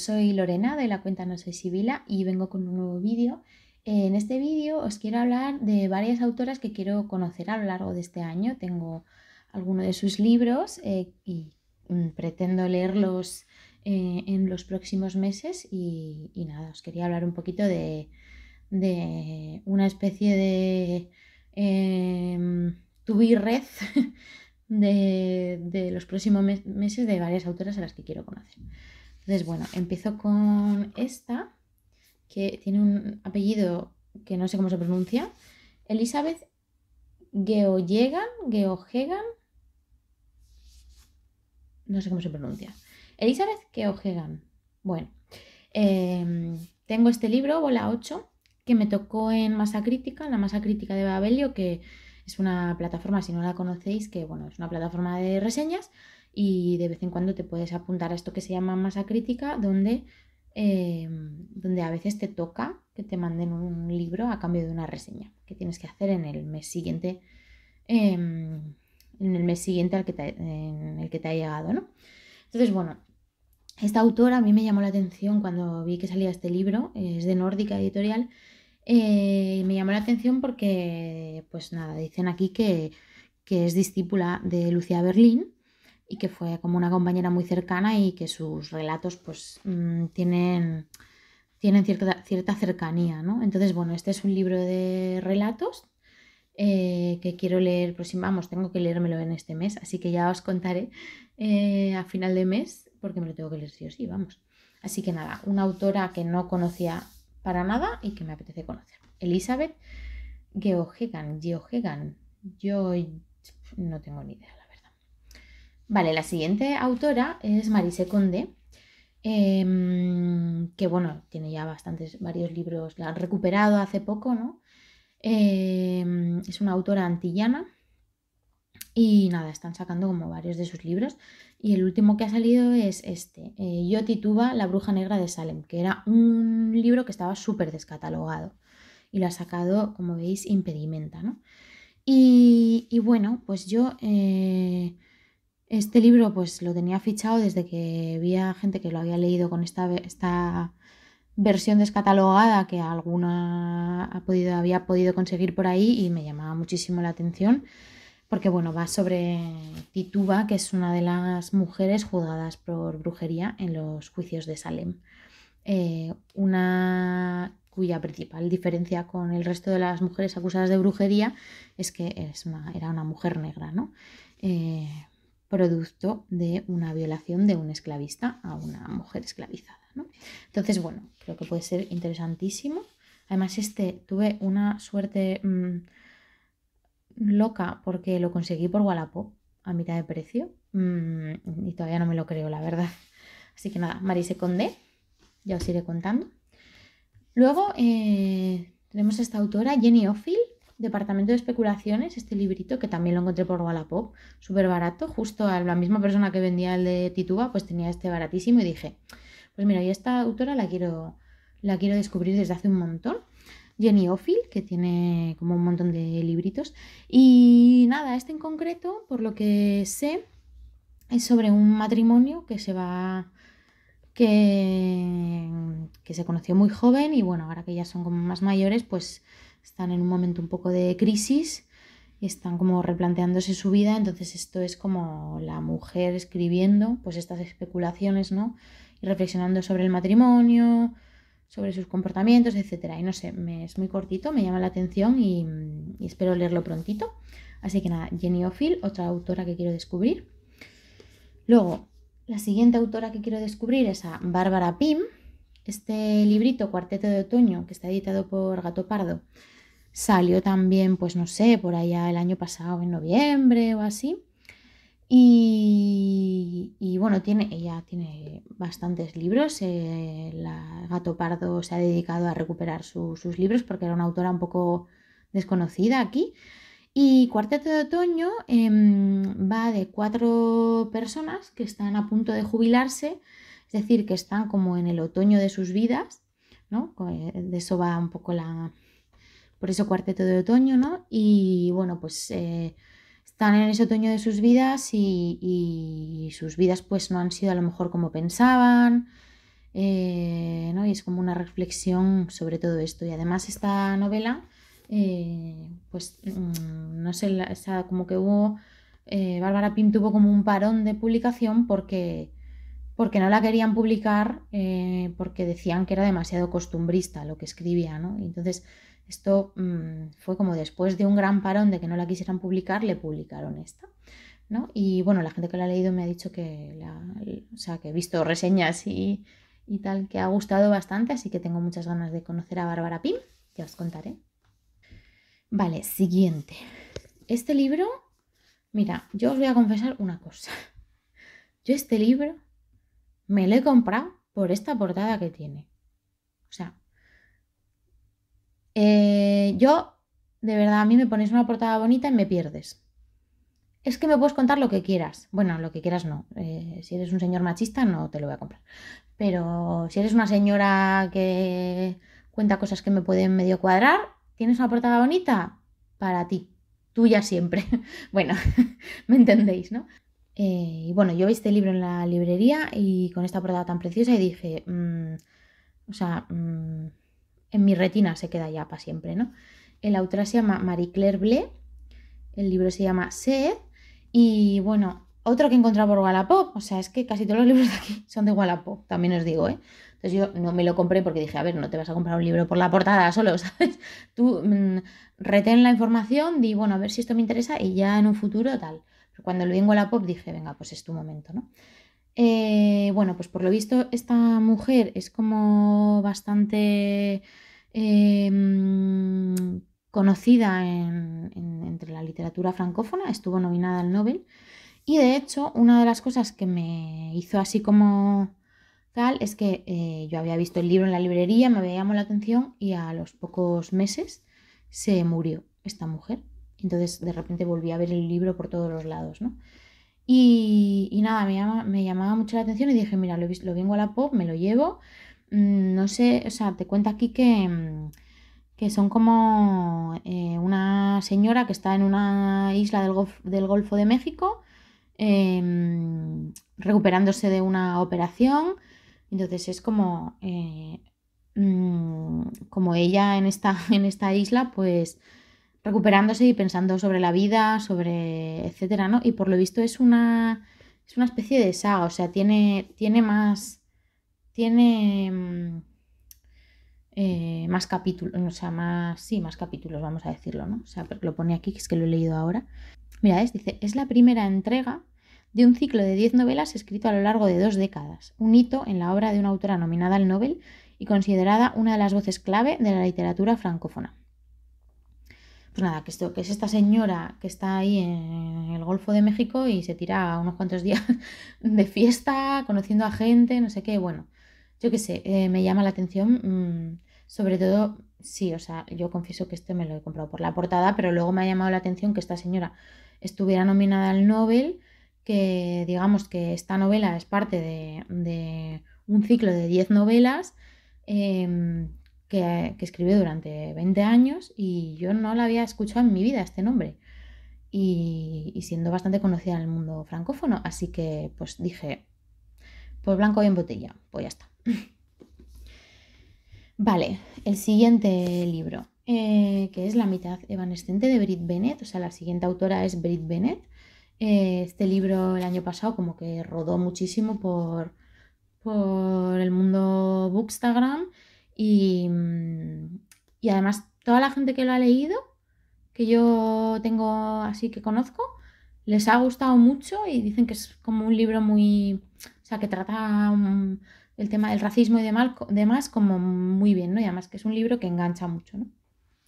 soy Lorena de la cuenta No Soy Sibila y vengo con un nuevo vídeo. En este vídeo os quiero hablar de varias autoras que quiero conocer a lo largo de este año. Tengo algunos de sus libros eh, y mm, pretendo leerlos eh, en los próximos meses y, nada, os quería hablar un poquito de, una especie de eh, em, red de, los próximos meses de varias autoras a las que quiero conocer. Entonces, bueno, empiezo con esta, que tiene un apellido que no sé cómo se pronuncia. Elizabeth Geoyegan, Geohegan. No sé cómo se pronuncia. Elizabeth Geohegan. Bueno, em, tengo este libro, Bola 8, que me tocó en Masa Crítica, en la Masa Crítica de Babelio, que es una plataforma, si no la conocéis, que bueno, es una plataforma de reseñas y de vez en cuando te puedes apuntar a esto que se llama masa crítica, donde, eh, donde a veces te toca que te manden un libro a cambio de una reseña que tienes que hacer en el mes siguiente, em, en el mes siguiente al que te, en el que te ha llegado, Entonces, bueno, esta autora a mí me llamó la atención cuando vi que salía este libro, es de Nórdica Editorial, eh, me llamó la atención porque, pues nada, dicen aquí que, que es discípula de Lucía Berlín, y que fue como una compañera muy cercana y que sus relatos pues mm, tienen, tienen cierta, cercanía, ¿no? Entonces, bueno, este es un libro de relatos eh, que quiero leer, pues, vamos, tengo que leérmelo en este mes, así que ya os contaré eh, a final de mes porque me lo tengo que leer sí o sí, vamos. Así que nada, una autora que no conocía para nada y que me apetece conocer. Elizabeth Geohegan, Geohegan, yo no tengo ni idea, Vale, la siguiente autora es Marise Conde, em, que bueno, tiene ya bastantes, varios libros, la han recuperado hace poco, ¿no? Em, es una autora antillana y nada, están sacando como varios de sus libros. Y el último que ha salido es este, eh, Yo tituba La bruja negra de Salem, que era un libro que estaba súper descatalogado y lo ha sacado, como veis, impedimenta, ¿no? Y, y bueno, pues yo eh, este libro pues lo tenía fichado desde que había gente que lo había leído con esta, esta versión descatalogada que alguna ha podido, había podido conseguir por ahí y me llamaba muchísimo la atención porque bueno, va sobre Tituba, que es una de las mujeres juzgadas por brujería en los juicios de Salem. Eh, una cuya principal diferencia con el resto de las mujeres acusadas de brujería es que es era una mujer negra, ¿no? Eh, producto de una violación de un esclavista a una mujer esclavizada. ¿no? Entonces, bueno, creo que puede ser interesantísimo. Además, este tuve una suerte mm, loca porque lo conseguí por Wallapop a mitad de precio mm, y todavía no me lo creo, la verdad. Así que nada, Marise Condé, ya os iré contando. Luego eh, tenemos a esta autora, Jenny Ophil. Departamento de Especulaciones, este librito, que también lo encontré por Wallapop, súper barato, justo a la misma persona que vendía el de Tituba, pues tenía este baratísimo y dije, pues mira, y esta autora la quiero, la quiero descubrir desde hace un montón. Jenny Ophil, que tiene como un montón de libritos. Y nada, este en concreto, por lo que sé, es sobre un matrimonio que se va. que, que se conoció muy joven y bueno, ahora que ya son como más mayores, pues están en un momento un poco de crisis y están como replanteándose su vida, entonces esto es como la mujer escribiendo pues estas especulaciones, ¿no? Y reflexionando sobre el matrimonio, sobre sus comportamientos, etc. Y no sé, me, es muy cortito, me llama la atención y, espero leerlo prontito. Así que nada, Jenny O'Fill, otra autora que quiero descubrir. Luego, la siguiente autora que quiero descubrir es a Bárbara Pim Este librito, Cuarteto de Otoño, que está editado por Gato Pardo, Salió también, pues no sé, por allá el año pasado, en noviembre o así. Y, bueno, tiene, ella tiene bastantes libros. El eh, la Gato Pardo se ha dedicado a recuperar sus libros porque era una autora un poco desconocida aquí. Y Cuarteto de Otoño em, va de cuatro personas que están a punto de jubilarse, es decir, que están como en el otoño de sus vidas, ¿no? Eh, de eso va un poco la, por eso cuarteto de otoño, ¿no? Y bueno, pues eh, están en ese otoño de sus vidas y, sus vidas pues no han sido a lo mejor como pensaban, eh, ¿no? Y es como una reflexión sobre todo esto. Y además esta novela, eh, pues mm, no sé, como que hubo, Bárbara Pym tuvo como un parón de publicación porque porque no la querían publicar, porque decían que era demasiado costumbrista lo que escribía, ¿no? Entonces, esto mm, fue como después de un gran parón de que no la quisieran publicar, le publicaron esta. ¿no? Y bueno, la gente que la ha leído me ha dicho que, la, o sea, que he visto reseñas y, y tal, que ha gustado bastante, así que tengo muchas ganas de conocer a Bárbara Pim. ya os contaré. Vale, siguiente. Este libro, mira, yo os voy a confesar una cosa. Yo este libro me lo he comprado por esta portada que tiene. O sea, eh, yo, de verdad, a mí me pones una portada bonita y me pierdes. Es que me puedes contar lo que quieras. Bueno, lo que quieras no. Eh, si eres un señor machista, no te lo voy a comprar. Pero si eres una señora que cuenta cosas que me pueden medio cuadrar, tienes una portada bonita para ti, tuya siempre. bueno, me entendéis, ¿no? Eh, y bueno, yo vi este libro en la librería y con esta portada tan preciosa y dije, mm, o sea, mm, en mi retina se queda ya para siempre, ¿no? El autor se llama Marie-Claire Ble, el libro se llama Sed, y bueno, otro que he encontrado por Wallapop, o sea, es que casi todos los libros de aquí son de Wallapop, también os digo, ¿eh? Entonces yo no me lo compré porque dije, a ver, no te vas a comprar un libro por la portada solo, ¿sabes? Tú reten mm, retén la información, di, bueno, a ver si esto me interesa y ya en un futuro tal. Pero cuando lo vi en Wallapop dije, venga, pues es tu momento, ¿no? Eh, bueno, pues por lo visto esta mujer es como bastante em, conocida entre la literatura francófona, estuvo nominada al Nobel y de hecho una de las cosas que me hizo así como tal es que eh, yo había visto el libro en la librería, me había llamado la atención y a los pocos meses se murió esta mujer. Entonces de repente volví a ver el libro por todos los lados, ¿no? Y, nada, me, llamaba mucho la atención y dije, mira, lo, lo vengo a la pop, me lo llevo. Mm, no sé, o sea, te cuenta aquí que, mm, que son como eh, una señora que está en una isla del, del Golfo de México em, recuperándose de una operación. Entonces es como, eh, mm, como ella en esta, en esta isla, pues recuperándose y pensando sobre la vida, sobre etcétera, ¿no? Y por lo visto es una es una especie de saga, o sea, tiene tiene más tiene mm, eh, más capítulos, o sea, más sí, más capítulos, vamos a decirlo, ¿no? O sea, lo pone aquí, que es que lo he leído ahora. Mira, es dice, es la primera entrega de un ciclo de 10 novelas escrito a lo largo de dos décadas, un hito en la obra de una autora nominada al Nobel y considerada una de las voces clave de la literatura francófona. Pues nada, que, esto, que es esta señora que está ahí en el Golfo de México y se tira unos cuantos días de fiesta, conociendo a gente, no sé qué, bueno, yo qué sé, eh, me llama la atención, mm, sobre todo, sí, o sea, yo confieso que este me lo he comprado por la portada, pero luego me ha llamado la atención que esta señora estuviera nominada al Nobel, que digamos que esta novela es parte de, un ciclo de 10 novelas. Em, que, escribió durante 20 años y yo no la había escuchado en mi vida este nombre. Y, siendo bastante conocida en el mundo francófono, así que pues dije, pues blanco y en botella, pues ya está. Vale, el siguiente libro, eh, que es La mitad evanescente de Brit Bennett, o sea, la siguiente autora es Brit Bennett. Eh, este libro el año pasado como que rodó muchísimo por, por el mundo Bookstagram Mm, y, además, toda la gente que lo ha leído, que yo tengo así que conozco, les ha gustado mucho y dicen que es como un libro muy, o sea, que trata mm, el tema del racismo y demás, demás como muy bien, ¿no? Y además que es un libro que engancha mucho, ¿no?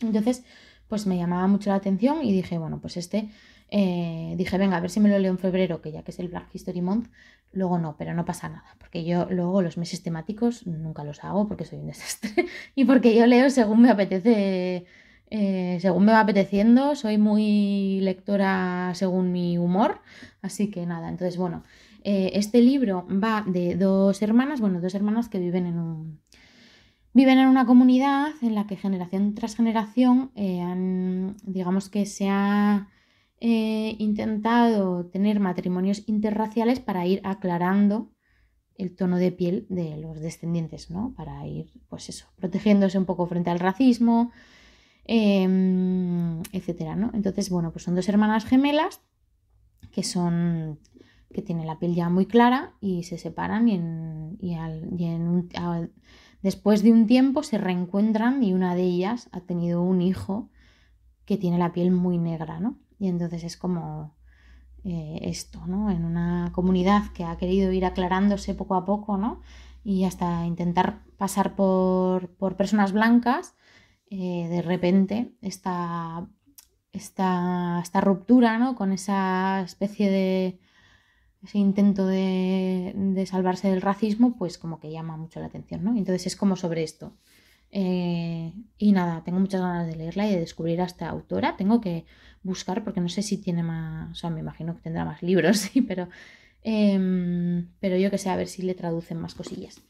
Entonces, pues me llamaba mucho la atención y dije, bueno, pues este eh, dije, venga, a ver si me lo leo en febrero, que ya que es el Black History Month, luego no, pero no pasa nada, porque yo luego los meses temáticos nunca los hago porque soy un desastre y porque yo leo según me apetece, eh, según me va apeteciendo, soy muy lectora según mi humor, así que nada, entonces bueno, eh, este libro va de dos hermanas, bueno, dos hermanas que viven en un... Viven en una comunidad en la que generación tras generación han, digamos que se ha He intentado tener matrimonios interraciales para ir aclarando el tono de piel de los descendientes, ¿no? Para ir, pues eso, protegiéndose un poco frente al racismo, eh, etcétera, ¿no? Entonces, bueno, pues son dos hermanas gemelas que son que tienen la piel ya muy clara y se separan y, después de un tiempo se reencuentran y una de ellas ha tenido un hijo que tiene la piel muy negra, ¿no? Y entonces es como eh, esto, ¿no? En una comunidad que ha querido ir aclarándose poco a poco, ¿no? Y hasta intentar pasar por, por personas blancas, eh, de repente esta, esta, ruptura, Con esa especie de ese intento de, de, salvarse del racismo, pues como que llama mucho la atención, ¿no? Entonces es como sobre esto. Eh, y nada, tengo muchas ganas de leerla y de descubrir a esta autora. Tengo que buscar porque no sé si tiene más, o sea, me imagino que tendrá más libros, sí, pero, em, pero yo que sé, a ver si le traducen más cosillas.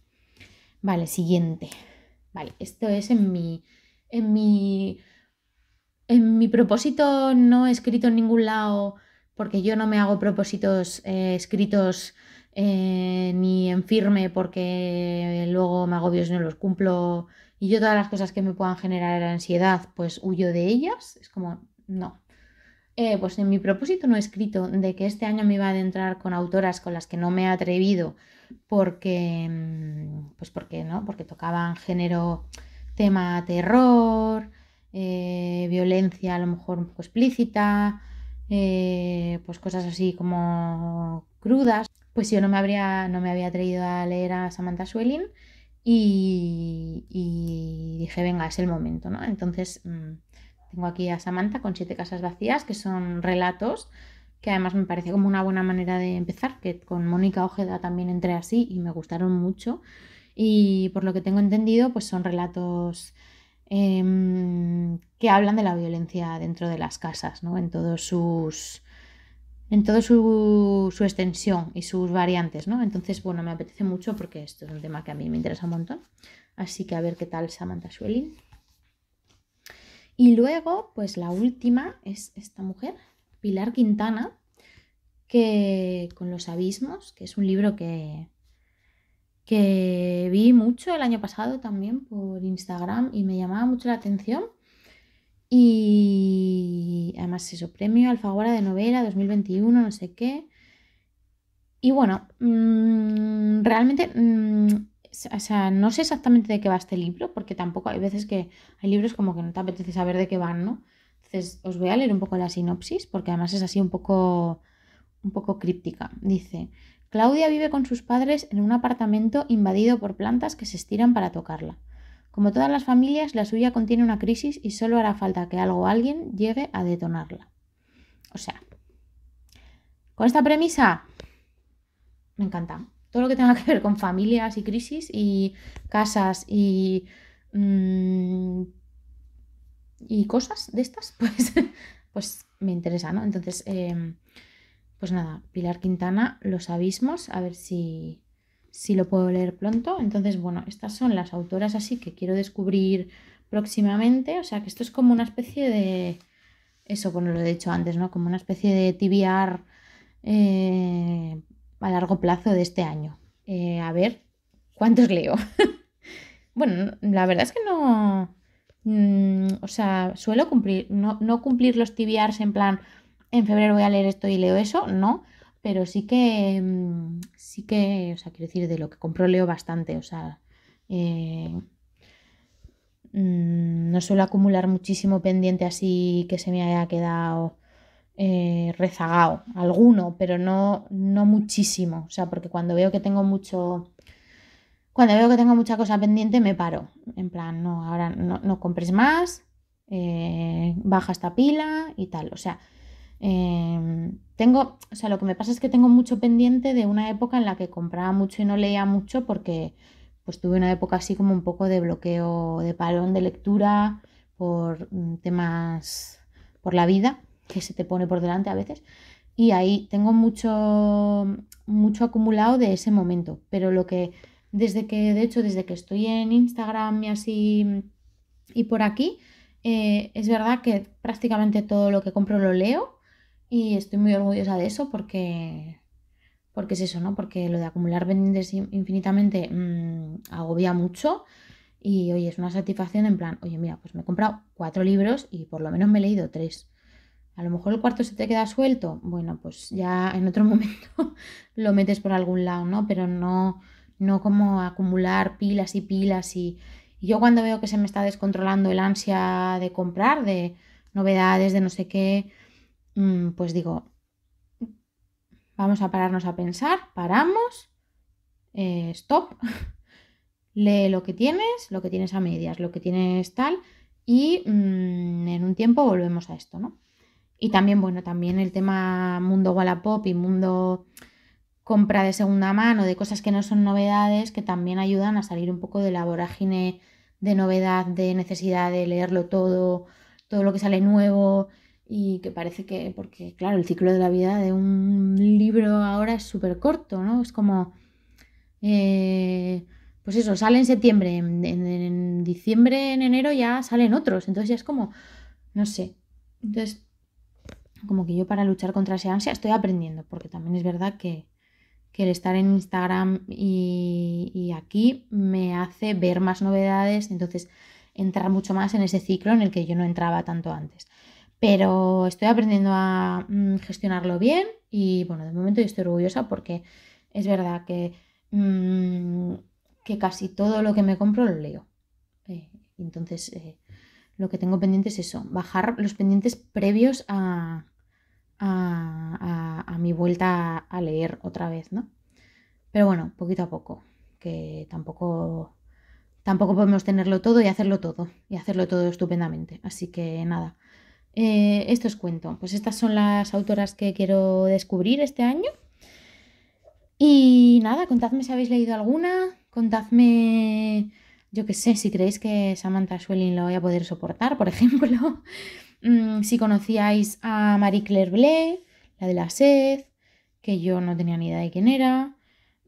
Vale, siguiente. Vale, esto es en mi, en mi, en mi propósito no he escrito en ningún lado, porque yo no me hago propósitos eh, escritos eh, ni en firme porque luego me agobio si no los cumplo y yo todas las cosas que me puedan generar ansiedad, pues huyo de ellas, es como, no. Eh, pues en mi propósito no he escrito de que este año me iba a adentrar con autoras con las que no me he atrevido porque, mm, pues porque no, porque tocaban género, tema terror, eh, violencia a lo mejor un poco explícita, eh, pues cosas así como crudas. Pues yo no me habría, no me había atrevido a leer a Samantha Suelin y, dije, venga, es el momento, ¿no? Entonces mm, tengo aquí a Samantha con siete casas vacías, que son relatos, que además me parece como una buena manera de empezar, que con Mónica Ojeda también entré así y me gustaron mucho. Y por lo que tengo entendido, pues son relatos em, que hablan de la violencia dentro de las casas, ¿no? En todos sus en toda su, extensión y sus variantes, ¿no? Entonces, bueno, me apetece mucho porque esto es un tema que a mí me interesa un montón. Así que a ver qué tal Samantha Schwerin. Y luego, pues la última es esta mujer, Pilar Quintana, que con Los Abismos, que es un libro que, que vi mucho el año pasado también por Instagram y me llamaba mucho la atención y además eso, premio Alfaguara de novela 2021, no sé qué. Y bueno, mm, realmente, mm, o sea, no sé exactamente de qué va este libro, porque tampoco hay veces que hay libros como que no te apetece saber de qué van, ¿no? Entonces os voy a leer un poco la sinopsis, porque además es así un poco, un poco críptica. Dice, Claudia vive con sus padres en un apartamento invadido por plantas que se estiran para tocarla. Como todas las familias, la suya contiene una crisis y solo hará falta que algo o alguien llegue a detonarla. O sea, con esta premisa, me encanta. Todo lo que tenga que ver con familias y crisis y casas y... Mm, y cosas de estas, pues, pues me interesa, ¿no? Entonces, eh, pues nada, Pilar Quintana, los abismos, a ver si, si lo puedo leer pronto. Entonces, bueno, estas son las autoras así que quiero descubrir próximamente. O sea, que esto es como una especie de... Eso, bueno, lo he dicho antes, ¿no? Como una especie de TBR eh, a largo plazo de este año. Eh, a ver, ¿cuántos leo? bueno, la verdad es que no... Mm, o sea, suelo cumplir, no, cumplir los TBRs en plan, en febrero voy a leer esto y leo eso, no pero sí que, mm, sí que, o sea, quiero decir, de lo que compró leo bastante, o sea, eh, mm, no suelo acumular muchísimo pendiente así que se me haya quedado eh, rezagado, alguno, pero no, no muchísimo, o sea, porque cuando veo que tengo mucho... Cuando veo que tengo mucha cosa pendiente me paro. En plan, no, ahora no, compres más, eh, baja esta pila y tal. O sea, Em, tengo, o sea, lo que me pasa es que tengo mucho pendiente de una época en la que compraba mucho y no leía mucho porque pues tuve una época así como un poco de bloqueo, de palón de lectura por mm, temas, por la vida que se te pone por delante a veces. Y ahí tengo mucho, mucho acumulado de ese momento. Pero lo que, desde que, de hecho, desde que estoy en Instagram y así y por aquí, eh, es verdad que prácticamente todo lo que compro lo leo y estoy muy orgullosa de eso porque, porque es eso, ¿no? Porque lo de acumular pendientes infinitamente mm, agobia mucho. Y oye, es una satisfacción en plan, oye, mira, pues me he comprado cuatro libros y por lo menos me he leído tres. A lo mejor el cuarto se te queda suelto. Bueno, pues ya en otro momento lo metes por algún lado, ¿no? Pero no, no como acumular pilas y pilas. Y, y yo cuando veo que se me está descontrolando el ansia de comprar, de novedades, de no sé qué, Mm, pues digo, vamos a pararnos a pensar, paramos, eh, stop, lee lo que tienes, lo que tienes a medias, lo que tienes tal, y mm, en un tiempo volvemos a esto, ¿no? Y también, bueno, también el tema mundo Wallapop y mundo compra de segunda mano, de cosas que no son novedades, que también ayudan a salir un poco de la vorágine de novedad, de necesidad de leerlo todo, todo lo que sale nuevo, y que parece que, porque claro, el ciclo de la vida de un libro ahora es súper corto, ¿no? Es como, eh, pues eso, sale en septiembre, en, diciembre, en enero ya salen otros, entonces ya es como, no sé, entonces como que yo para luchar contra esa ansia estoy aprendiendo, porque también es verdad que, que el estar en Instagram y, y aquí me hace ver más novedades, entonces entrar mucho más en ese ciclo en el que yo no entraba tanto antes pero estoy aprendiendo a mm, gestionarlo bien y bueno, de momento yo estoy orgullosa porque es verdad que, mm, que casi todo lo que me compro lo leo. Eh, entonces, eh, lo que tengo pendiente es eso, bajar los pendientes previos a, a, a mi vuelta a leer otra vez, ¿no? Pero bueno, poquito a poco, que tampoco tampoco podemos tenerlo todo y hacerlo todo, y hacerlo todo estupendamente. Así que nada, eh, esto os cuento. Pues estas son las autoras que quiero descubrir este año. Y nada, contadme si habéis leído alguna, contadme, yo qué sé, si creéis que Samantha Schwelling lo voy a poder soportar, por ejemplo. Mm, si conocíais a Marie Claire Ble, la de la sed, que yo no tenía ni idea de quién era.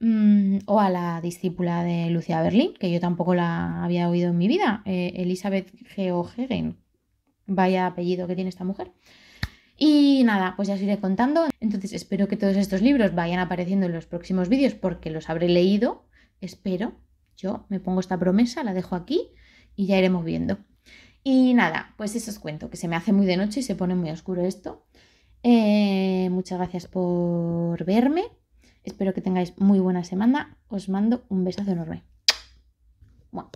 Mm, o a la discípula de Lucia Berlín, que yo tampoco la había oído en mi vida, eh, Elizabeth Geoghegan, Vaya apellido que tiene esta mujer. Y nada, pues ya os iré contando. Entonces espero que todos estos libros vayan apareciendo en los próximos vídeos porque los habré leído. Espero. Yo me pongo esta promesa, la dejo aquí y ya iremos viendo. Y nada, pues eso os cuento, que se me hace muy de noche y se pone muy oscuro esto. Eh, muchas gracias por verme. Espero que tengáis muy buena semana. Os mando un besazo enorme. Bueno.